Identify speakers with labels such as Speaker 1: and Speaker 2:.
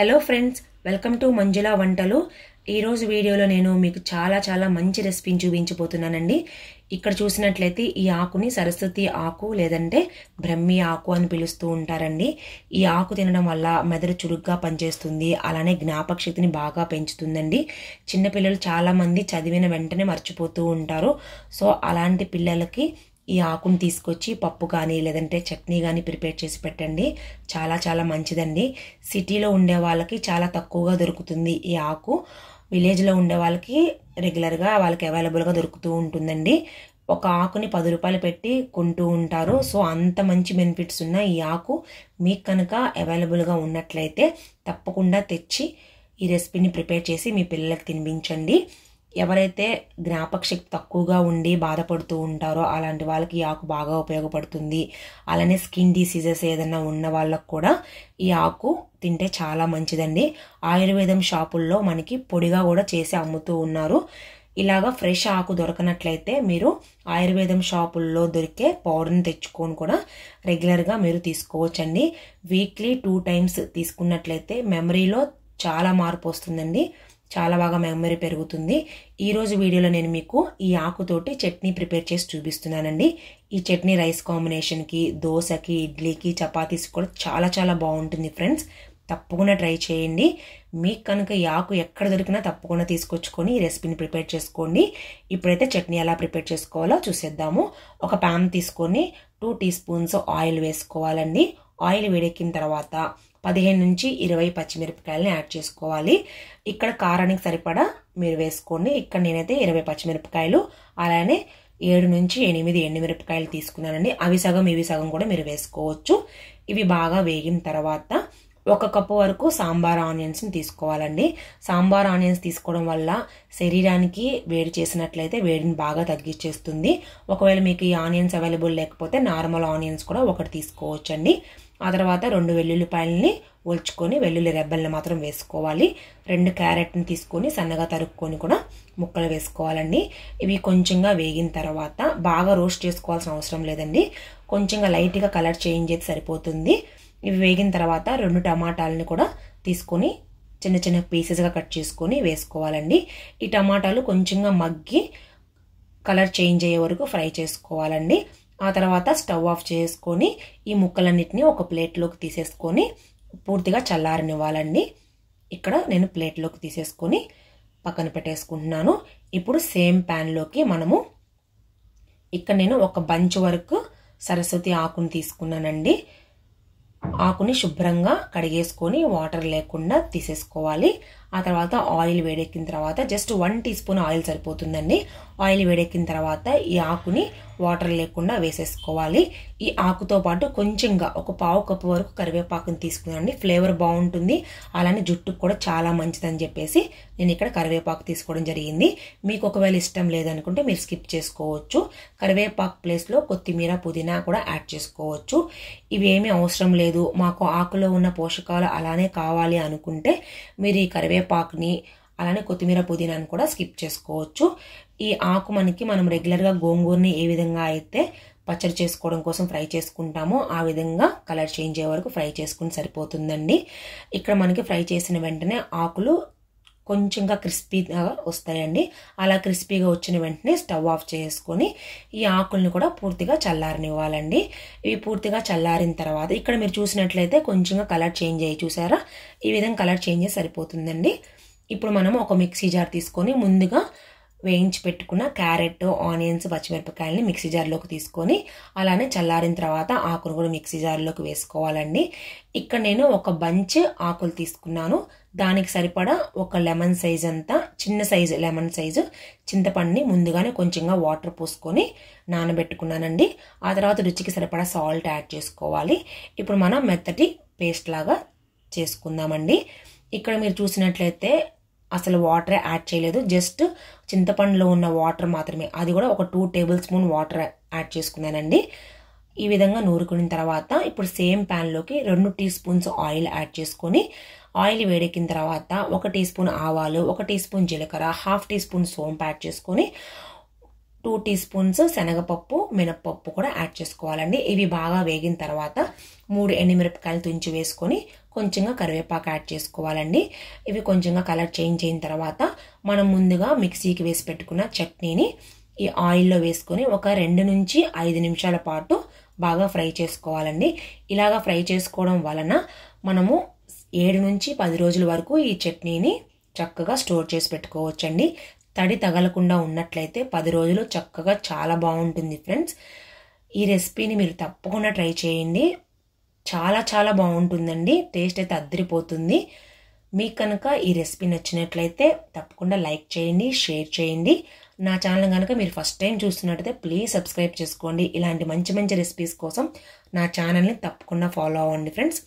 Speaker 1: hello friends welcome to Manjula వంటలు ఈరోజు వీడియోలో నేను మీకు చాలా చాలా మంచి రెసిపీని చూపించబోతున్నానండి ఇక్కడ చూసినట్లయితే ఈ ఆకుని సరస్వతి ఆకు లేదంటే బ్రహ్మి ఆకు అని పిలుస్తూ ఉంటారండి ఈ ఆకు తినడం వల్ల మెదడు చురుగ్గా పనిచేస్తుంది అలానే జ్ఞాపకశక్తిని బాగా పెంచుతుందండి చిన్నపిల్లలు చాలామంది చదివిన వెంటనే మర్చిపోతూ ఉంటారు సో అలాంటి పిల్లలకి ఈ ఆకును తీసుకొచ్చి పప్పు కానీ లేదంటే చట్నీ కానీ ప్రిపేర్ చేసి పెట్టండి చాలా చాలా మంచిదండి సిటీలో ఉండే వాళ్ళకి చాలా తక్కువగా దొరుకుతుంది ఈ ఆకు విలేజ్లో ఉండే వాళ్ళకి రెగ్యులర్గా వాళ్ళకి అవైలబుల్గా దొరుకుతూ ఉంటుందండి ఒక ఆకుని పది రూపాయలు పెట్టి కొంటూ ఉంటారు సో అంత మంచి బెనిఫిట్స్ ఉన్న ఈ ఆకు మీకు కనుక అవైలబుల్గా ఉన్నట్లయితే తప్పకుండా తెచ్చి ఈ రెసిపీని ప్రిపేర్ చేసి మీ పిల్లలకు తినిపించండి ఎవరైతే జ్ఞాపక శక్తి తక్కువగా ఉండి బాధపడుతూ ఉంటారో అలాంటి వాళ్ళకి ఈ ఆకు బాగా ఉపయోగపడుతుంది అలానే స్కిన్ డిసీజెస్ ఏదైనా ఉన్న వాళ్ళకు కూడా ఈ ఆకు తింటే చాలా మంచిదండి ఆయుర్వేదం షాపుల్లో మనకి పొడిగా కూడా చేసి అమ్ముతూ ఉన్నారు ఇలాగా ఫ్రెష్ ఆకు దొరకనట్లయితే మీరు ఆయుర్వేదం షాపుల్లో దొరికే పౌడర్ని తెచ్చుకొని కూడా రెగ్యులర్గా మీరు తీసుకోవచ్చండి వీక్లీ టూ టైమ్స్ తీసుకున్నట్లయితే మెమరీలో చాలా మార్పు వస్తుందండి చాలా బాగా మెమరీ పెరుగుతుంది ఈరోజు వీడియోలో నేను మీకు ఈ ఆకుతోటి చట్నీ ప్రిపేర్ చేసి చూపిస్తున్నానండి ఈ చట్నీ రైస్ కాంబినేషన్కి దోశకి ఇడ్లీకి చపాతీస్ కూడా చాలా చాలా బాగుంటుంది ఫ్రెండ్స్ తప్పకుండా ట్రై చేయండి మీకు కనుక ఈ ఆకు ఎక్కడ దొరికినా తప్పకుండా తీసుకొచ్చుకొని ఈ రెసిపీని ప్రిపేర్ చేసుకోండి ఇప్పుడైతే చట్నీ ఎలా ప్రిపేర్ చేసుకోవాలో చూసేద్దాము ఒక ప్యాన్ తీసుకొని టూ టీ స్పూన్స్ ఆయిల్ వేసుకోవాలండి ఆయిల్ వేడెక్కిన తర్వాత పదిహేను నుంచి ఇరవై పచ్చిమిరపకాయలని యాడ్ చేసుకోవాలి ఇక్కడ కారానికి సరిపడా మీరు వేసుకోండి ఇక్కడ నేనైతే ఇరవై పచ్చిమిరపకాయలు అలానే ఏడు నుంచి ఎనిమిది ఎండుమిరపకాయలు తీసుకున్నానండి అవి సగం ఇవి సగం కూడా మీరు వేసుకోవచ్చు ఇవి బాగా వేగిన తర్వాత ఒక కప్పు వరకు సాంబార్ ఆనియన్స్ని తీసుకోవాలండి సాంబార్ ఆనియన్స్ తీసుకోవడం వల్ల శరీరానికి వేడి చేసినట్లయితే వేడిని బాగా తగ్గించేస్తుంది ఒకవేళ మీకు ఈ ఆనియన్స్ అవైలబుల్ లేకపోతే నార్మల్ ఆనియన్స్ కూడా ఒకటి తీసుకోవచ్చండి ఆ తర్వాత రెండు వెల్లుల్లిపాయలని ఒల్చుకొని వెల్లుల్లి రెబ్బల్ని మాత్రం వేసుకోవాలి రెండు క్యారెట్ని తీసుకొని సన్నగా తరుక్కొని కూడా ముక్కలు వేసుకోవాలండి ఇవి కొంచెంగా వేగిన తర్వాత బాగా రోస్ట్ చేసుకోవాల్సిన అవసరం లేదండి కొంచెంగా లైట్గా కలర్ చేంజ్ అయితే సరిపోతుంది ఇవి వేగిన తర్వాత రెండు టమాటాలని కూడా తీసుకొని చిన్న చిన్న పీసెస్గా కట్ చేసుకొని వేసుకోవాలండి ఈ టమాటాలు కొంచెంగా మగ్గి కలర్ చేంజ్ అయ్యే వరకు ఫ్రై చేసుకోవాలండి ఆ తర్వాత స్టవ్ ఆఫ్ చేసుకొని ఈ ముక్కలన్నిటినీ ఒక ప్లేట్లోకి తీసేసుకొని పూర్తిగా చల్లారనివ్వాలండి ఇక్కడ నేను ప్లేట్లోకి తీసేసుకొని పక్కన పెట్టేసుకుంటున్నాను ఇప్పుడు సేమ్ ప్యాన్లోకి మనము ఇక్కడ నేను ఒక బంచ్ వరకు సరస్వతి ఆకును తీసుకున్నానండి ఆకుని శుభ్రంగా కడిగేసుకొని వాటర్ లేకుండా తీసేసుకోవాలి ఆ తర్వాత ఆయిల్ వేడెక్కిన తర్వాత just one teaspoon oil సరిపోతుందండి ఆయిల్ వేడెక్కిన తర్వాత ఈ ఆకుని వాటర్ లేకుండా వేసేసుకోవాలి ఈ ఆకుతో పాటు కొంచెంగా ఒక పావు కప్పు వరకు కరివేపాకుని తీసుకుందండి ఫ్లేవర్ బాగుంటుంది అలానే జుట్టుకు కూడా చాలా మంచిదని చెప్పేసి నేను ఇక్కడ కరివేపాకు తీసుకోవడం జరిగింది మీకు ఒకవేళ ఇష్టం లేదనుకుంటే మీరు స్కిప్ చేసుకోవచ్చు కరివేపాకు ప్లేస్లో కొత్తిమీర పుదీనా కూడా యాడ్ చేసుకోవచ్చు ఇవేమీ అవసరం లేదు మాకు ఆకులో ఉన్న పోషకాలు అలానే కావాలి అనుకుంటే మీరు ఈ కరివే కరివేపాకుని అలానే కొత్తిమీర పుదీనాను కూడా స్కిప్ చేసుకోవచ్చు ఈ ఆకు మనకి మనం రెగ్యులర్గా గోంగూరని ఏ విధంగా అయితే పచ్చడి చేసుకోవడం కోసం ఫ్రై చేసుకుంటామో ఆ విధంగా కలర్ చేంజ్ అయ్యే వరకు ఫ్రై చేసుకుని సరిపోతుందండి ఇక్కడ మనకి ఫ్రై చేసిన వెంటనే ఆకులు కొంచెంగా క్రిస్పీగా వస్తాయండి అలా క్రిస్పీగా వచ్చిన వెంటనే స్టవ్ ఆఫ్ చేసుకొని ఈ ఆకుల్ని కూడా పూర్తిగా చల్లారనివ్వాలండి ఇవి పూర్తిగా చల్లారిన తర్వాత ఇక్కడ మీరు చూసినట్లయితే కొంచెంగా కలర్ చేంజ్ అయ్యి చూసారా ఈ విధంగా కలర్ చేంజ్ సరిపోతుందండి ఇప్పుడు మనం ఒక మిక్సీ జార్ తీసుకొని ముందుగా వేయించి పెట్టుకున్న క్యారెట్ ఆనియన్స్ పచ్చిమిరపకాయలని మిక్సీ జార్లోకి తీసుకొని అలానే చల్లారిన తర్వాత ఆకును కూడా మిక్సీ జార్లోకి వేసుకోవాలండి ఇక్కడ నేను ఒక బంచ్ ఆకులు తీసుకున్నాను దానికి సరిపడా ఒక లెమన్ సైజ్ అంతా చిన్న సైజు లెమన్ సైజు చింతపండుని ముందుగానే కొంచెంగా వాటర్ పోసుకొని నానబెట్టుకున్నానండి ఆ తర్వాత రుచికి సరిపడా సాల్ట్ యాడ్ చేసుకోవాలి ఇప్పుడు మనం మెత్తటి పేస్ట్ లాగా చేసుకుందామండి ఇక్కడ మీరు చూసినట్లయితే అసలు వాటర్ యాడ్ చేయలేదు జస్ట్ చింతపండులో ఉన్న వాటర్ మాత్రమే అది కూడా ఒక two tablespoon water add చేసుకున్నానండి ఈ విధంగా నూరుకున్న తర్వాత ఇప్పుడు సేమ్ ప్యాన్లోకి రెండు టీ స్పూన్స్ ఆయిల్ యాడ్ చేసుకొని ఆయిల్ వేడెక్కిన తర్వాత ఒక టీ స్పూన్ ఆవాలు ఒక టీ స్పూన్ జీలకర్ర హాఫ్ టీ స్పూన్ సోంపు యాడ్ చేసుకొని టూ టీ స్పూన్స్ శనగపప్పు మినప్పప్పు కూడా యాడ్ చేసుకోవాలండి ఇవి బాగా వేగిన తర్వాత మూడు ఎండుమిరపకాయలు తుంచి వేసుకొని కొంచెంగా కరివేపాకు యాడ్ చేసుకోవాలండి ఇవి కొంచెంగా కలర్ చేంజ్ అయిన తర్వాత మనం ముందుగా మిక్సీకి వేసి పెట్టుకున్న చట్నీని ఈ ఆయిల్లో వేసుకొని ఒక రెండు నుంచి ఐదు నిమిషాల పాటు బాగా ఫ్రై చేసుకోవాలండి ఇలాగ ఫ్రై చేసుకోవడం వలన మనము ఏడు నుంచి పది రోజుల వరకు ఈ చట్నీని చక్కగా స్టోర్ చేసి పెట్టుకోవచ్చండి తడి తగలకుండా ఉన్నట్లయితే పది రోజులు చక్కగా చాలా బాగుంటుంది ఫ్రెండ్స్ ఈ రెసిపీని మీరు తప్పకుండా ట్రై చేయండి చాలా చాలా బాగుంటుందండి టేస్ట్ అయితే అద్దరిపోతుంది మీకు కనుక ఈ రెసిపీ నచ్చినట్లయితే తప్పకుండా లైక్ చేయండి షేర్ చేయండి నా ఛానల్ కనుక మీరు ఫస్ట్ టైం చూస్తున్నట్టయితే ప్లీజ్ సబ్స్క్రైబ్ చేసుకోండి ఇలాంటి మంచి మంచి రెసిపీస్ కోసం నా ఛానల్ని తప్పకుండా ఫాలో అవ్వండి ఫ్రెండ్స్